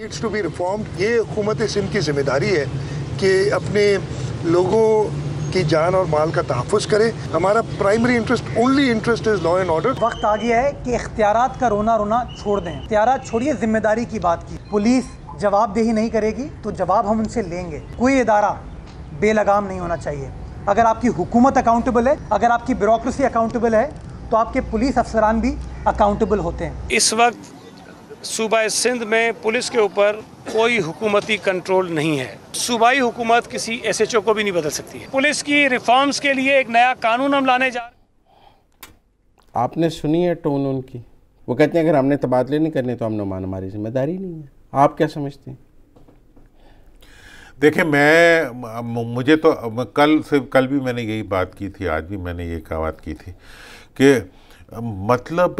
Needs to be reformed ये हुकूमत सिंध की जिम्मेदारी है कि अपने लोगों की जान और माल का तहफ़ करे हमारा primary interest only interest is law and order वक्त आ गया है कि इख्तियार का रोना रोना छोड़ दें इख्तियार छोड़िए जिम्मेदारी की बात की पुलिस जवाबदेही नहीं करेगी तो जवाब हम उनसे लेंगे कोई इदारा बेलगाम नहीं होना चाहिए अगर आपकी हुकूमत अकाउंटेबल है अगर आपकी ब्यूरोसी अकाउंटेबल है तो आपके पुलिस अफसरान भी अकाउंटेबल होते हैं इस वक्त सूबा सिंध में पुलिस के ऊपर कोई हुकूमती कंट्रोल नहीं है सूबाई हुकूमत किसी एसएचओ को भी नहीं बदल सकती है पुलिस की रिफॉर्म्स के लिए एक नया कानून हम लाने जा आपने सुनी है टोन उनकी वो कहते हैं अगर हमने तबादले नहीं करने तो हम मान हमारी जिम्मेदारी नहीं है आप क्या समझते हैं देखिए मैं मुझे तो कल से कल भी मैंने यही बात की थी आज भी मैंने ये बात की थी कि मतलब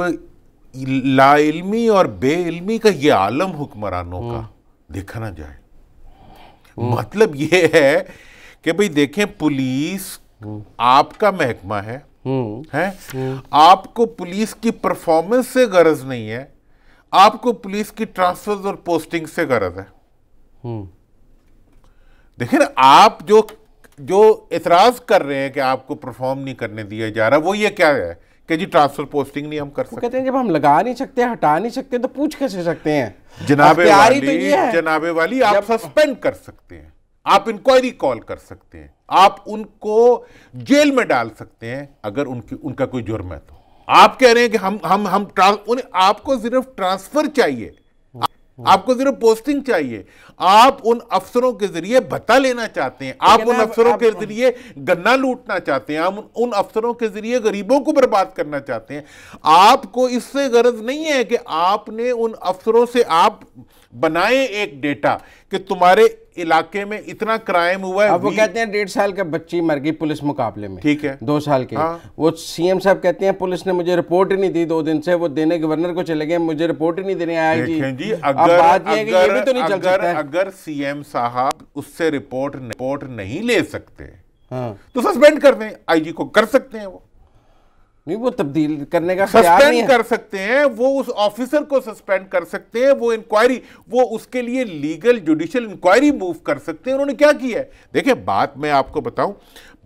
लाइलमी और बेइलमी का ये आलम हुक्मरानों का हम्म। देखा ना जाए हम्म। मतलब ये है कि भाई देखें पुलिस हम्म। आपका महकमा है हैं आपको पुलिस की परफॉर्मेंस से गरज नहीं है आपको पुलिस की ट्रांसफर और पोस्टिंग से गरज है देखिए ना आप जो जो एतराज कर रहे हैं कि आपको परफॉर्म नहीं करने दिया जा रहा वो ये क्या है कि जी ट्रांसफर पोस्टिंग नहीं हम कर सकते कहते हैं जब हम लगा नहीं सकते हटा नहीं सकते तो पूछ कैसे सकते हैं जनाबे वाली तो है। जनाबे वाली आप सस्पेंड कर सकते हैं आप इंक्वायरी कॉल कर सकते हैं आप उनको जेल में डाल सकते हैं अगर उनकी उनका कोई जुर्म है तो आप कह रहे हैं कि हम हम हम उन्हें आपको सिर्फ ट्रांसफर चाहिए आपको सिर्फ पोस्टिंग चाहिए आप उन अफसरों के जरिए भत्ता लेना चाहते हैं आप उन अफसरों के जरिए गन्ना लूटना चाहते हैं आप उन अफसरों के जरिए गरीबों को बर्बाद करना चाहते हैं आपको इससे गर्ज नहीं है कि आपने उन अफसरों से आप बनाए एक डेटा कि तुम्हारे इलाके में इतना क्राइम हुआ है अब वो कहते हैं डेढ़ साल का बच्ची मर गई पुलिस मुकाबले में ठीक है दो साल के हाँ। वो सीएम साहब कहते हैं पुलिस ने मुझे रिपोर्ट ही नहीं दी दो दिन से वो देने गवर्नर को चले गए मुझे रिपोर्ट ही नहीं देने आया जी अगर अगर, तो अगर, अगर सीएम साहब उससे रिपोर्ट रिपोर्ट नहीं ले सकते हाँ। तो सस्पेंड कर दें आईजी को कर सकते हैं वो नहीं वो तब्दील करने का सस्पेंड कर सकते हैं वो उस ऑफिसर को सस्पेंड कर सकते हैं वो इंक्वायरी वो उसके लिए लीगल जुडिशियल इंक्वायरी मूव कर सकते हैं उन्होंने क्या किया है देखिए बात मैं आपको बताऊं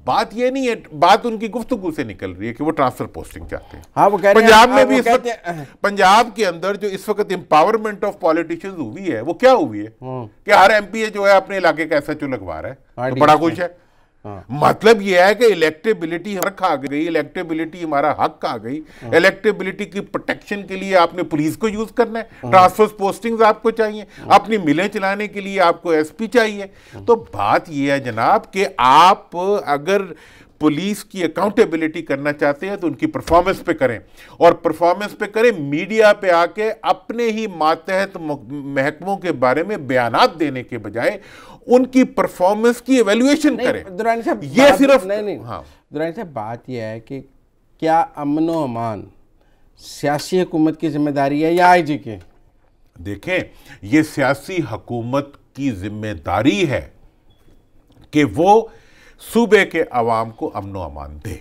बात ये नहीं है बात उनकी गुफ्तगु से निकल रही है कि वो ट्रांसफर पोस्टिंग चाहते हैं हाँ, वो कह रहे पंजाब में हाँ, भी इस वक्त पंजाब के अंदर जो इस वक्त एम्पावरमेंट ऑफ पॉलिटिशियंस हुई है वो क्या हुई है हम्म। कि हर एमपीए जो है अपने इलाके का ऐसा चो लगवा रहा है हाँ, तो बड़ा खुश है मतलब यह है कि इलेक्टेबिलिटी हक आ गई इलेक्टेबिलिटी हमारा हक आ गई इलेक्टेबिलिटी हाँ। की प्रोटेक्शन के लिए आपने पुलिस को यूज करना है ट्रांसफर हाँ। पोस्टिंग्स आपको चाहिए हाँ। अपनी मिलें चलाने के लिए आपको एसपी चाहिए तो बात यह है जनाब कि आप अगर पुलिस की अकाउंटेबिलिटी करना चाहते हैं तो उनकी परफॉर्मेंस पे करें और परफॉर्मेंस पे करें मीडिया पे आके अपने ही मातहत महकमों के बारे में बयान देने के बजाय उनकी परफॉर्मेंस की एवेल्युएशन करें ये सिर्फ नहीं नहीं हाँ दुरानी साहब बात यह है कि क्या अमन व अमान सियासी हुकूमत की जिम्मेदारी है या आई जी की देखें यह सियासी हुकूमत की जिम्मेदारी है कि वो सूबे के आवाम को अमनो अमान दे